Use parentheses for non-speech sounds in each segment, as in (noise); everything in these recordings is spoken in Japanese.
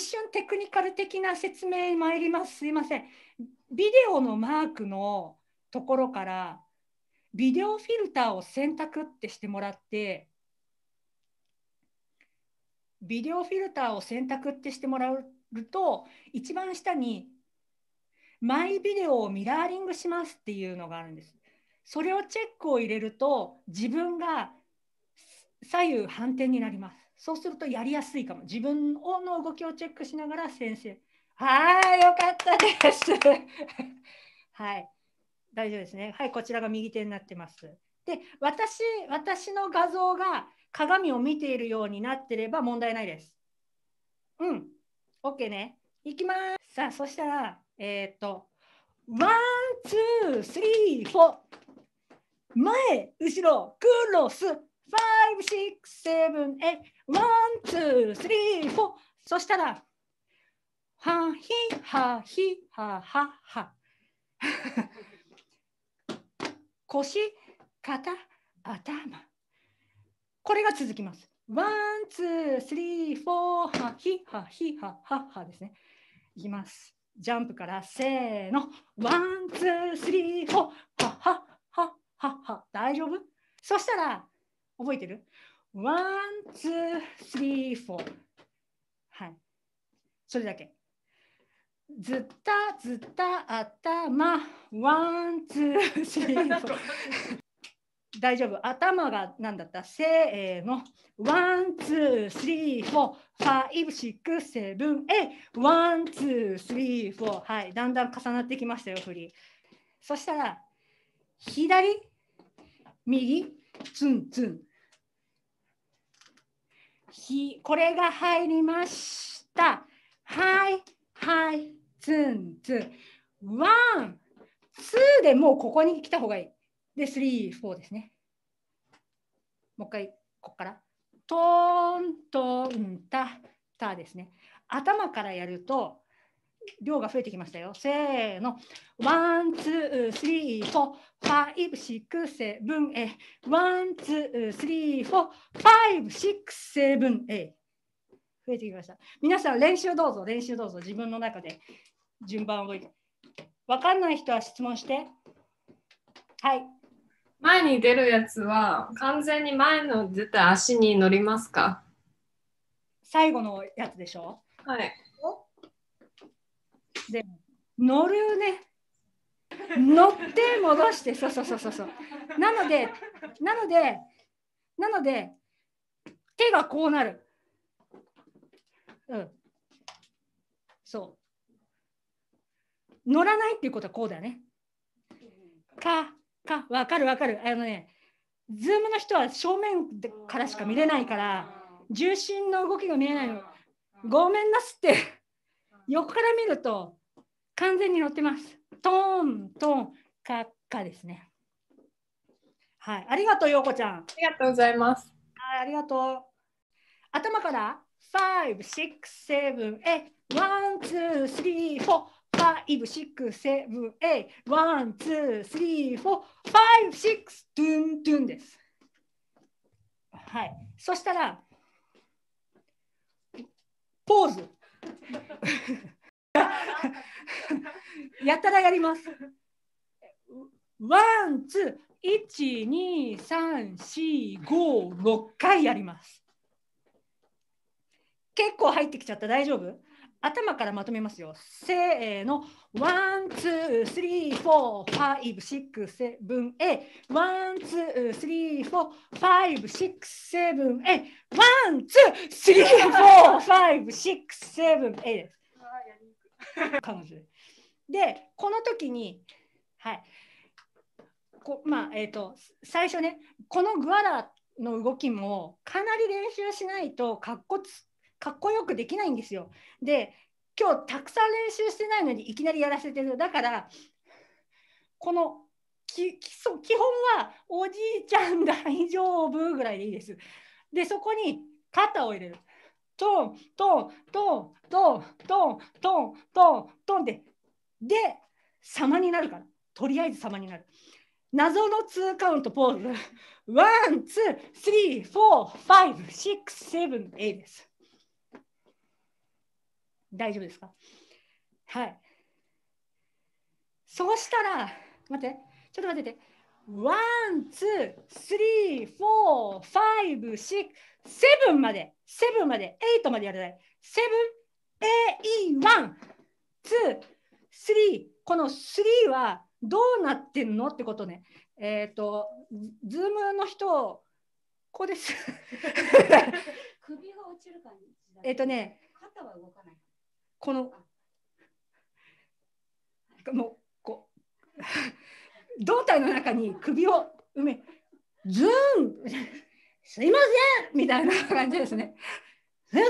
一瞬テクニカル的な説明参りますすいませんビデオのマークのところからビデオフィルターを選択ってしてもらってビデオフィルターを選択ってしてもらうと一番下にマイビデオをミラーリングしますっていうのがあるんです。それをチェックを入れると自分が左右反転になります。そうするとやりやすいかも。自分の動きをチェックしながら先生。はい、よかったです。(laughs) はい、大丈夫ですね。はい、こちらが右手になってます。で、私、私の画像が鏡を見ているようになってれば問題ないです。うん、OK ね。いきます。さあ、そしたら、えっ、と、ワン、ツー、スリー、フォー。前、後ろ、クロス、five, six, seven, eight, one, two, three, four. そしたら、はひはひははは。(laughs) 腰、肩、頭。これが続きます。ワン、ツー、スリー、フォー、はひはひはははですね。いきます。ジャンプからせーの。ワン、ツー、スリー、フォー、ははははは。大丈夫そしたら、覚えてるワン、ツー、スリー、フォー。はい。それだけ。ずったずった頭ワンツースリーフォー (laughs) 大丈夫頭が何だったせーのワンツースリーフォーファイブシックセブンエワンツースリーフォーはいだんだん重なってきましたよ振りそしたら左右ツンツンひこれが入りました。はい、はい、ツンツン。ワン、ツーでもうここに来た方がいい。で、スリー、フォーですね。もう一回、ここから。トントンタタですね。頭からやると、量が増えてきましたよ。せーの。ワン、ツー、スリー、フォー、ファイブ、シックセブン、エワン、ツー、スリー、フォー、ファイブ、シックセブン、エ増えてきました。皆さん、練習どうぞ、練習どうぞ、自分の中で順番を覚えて。わかんない人は質問して。はい。前に出るやつは、完全に前の出た足に乗りますか最後のやつでしょはい。で乗るね乗って戻してそうそうそうそうそうなのでなのでなので手がこうなるうんそう乗らないっていうことはこうだよねかかわかるわかるあのねズームの人は正面からしか見れないから重心の動きが見えないのごめんなすって横から見ると完全に乗ってます。トントンカッカですね。はい、ありがとう、ようこちゃん。ありがとうございます。はい、ありがとう。頭から、two, three, four, five, six, トゥントゥンです。はい、そしたら、ポーズ。やったらやります。ワン、ツー、一、二、三、四、五、六回やります。結構入ってきちゃった、大丈夫頭からまとめますよ。せーの。ワン、ツー、スリー、フォー、ファイブ、シックス、セブン、エイ。ワン、ツー、スリー、フォー、ファイブ、シックス、セブン、エイ。ワン、ツー、スリー、フォー、ファイブ、シックス、セブン、エイ彼女。でこの時にはいこまあえっ、ー、と最初ねこのグアラの動きもかなり練習しないとかっこつかっこよくできないんですよ。で今日たくさん練習してないのにいきなりやらせてるだからこの基礎基本はおじいちゃん大丈夫ぐらいでいいです。でそこに肩を入れる。トントントントントントントントンで様になるからとりあえず様になる謎の2カウントポーズワンツースリーフォーファイブシックスセブンエイです大丈夫ですかはいそうしたら待ってちょっと待っててワン、ツー、スリー、フォー、ファイブ、シック、セブンまで、セブンまで、エイトまでやらない。セブン、エイ、ワン、ツー、3この3はどうなってんのってことねえっ、ー、とズームの人ここです (laughs) 首が落ちる感じえっ、とね肩は動かないこのもうこう胴体の中に首を埋めズーンすいませんみたいな感じですねすいま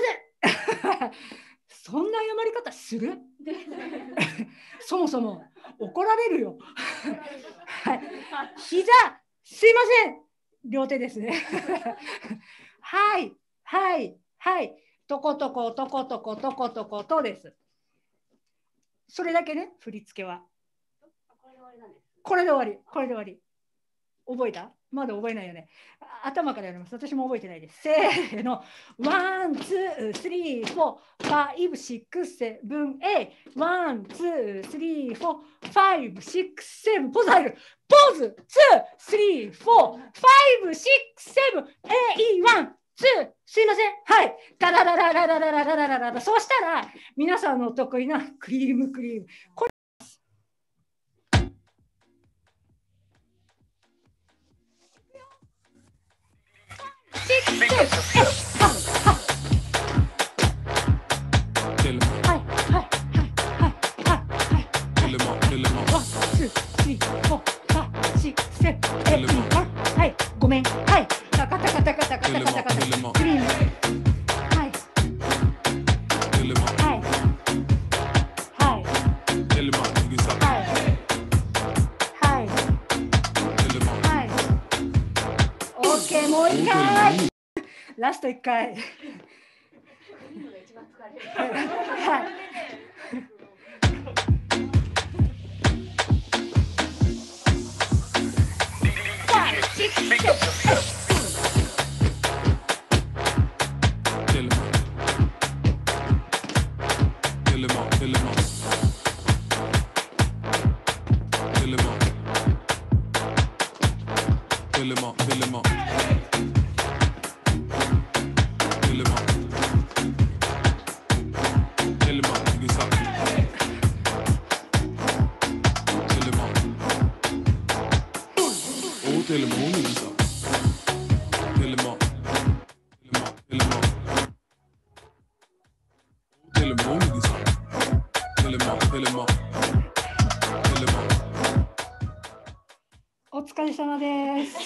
せん (laughs) そんな謝り方する (laughs) そもそも怒られるよ。はい、膝すいません両手ですね。(laughs) はいはいはいとことことことことことことです。それだけね振り付けは。これで終わり。これで終わり。覚えたまだ覚えないよね。頭からやります。私も覚えてないです。せーの。ワン、ツー、スリー、フォー、ファイブ、シックス、セブン、エイ。ワン、ツー、スリー、フォー、ファイブ、シックス、セブン。ポーズ入る。ポーズ、ツー、スリー、フォー、ファイブ、シックス、セブン、エイ、ワン、ツー、すいません。はい。ダラララララララララララ。そうしたら、皆さんのお得意なクリームクリーム。あはい、ごめん、はい、タカタカタカタカタカタカタ、クリーム、はい、はい、はい、はい、はい、オッケー、もう一回、ラスト一回。はい。Pick pues. お疲れ様です。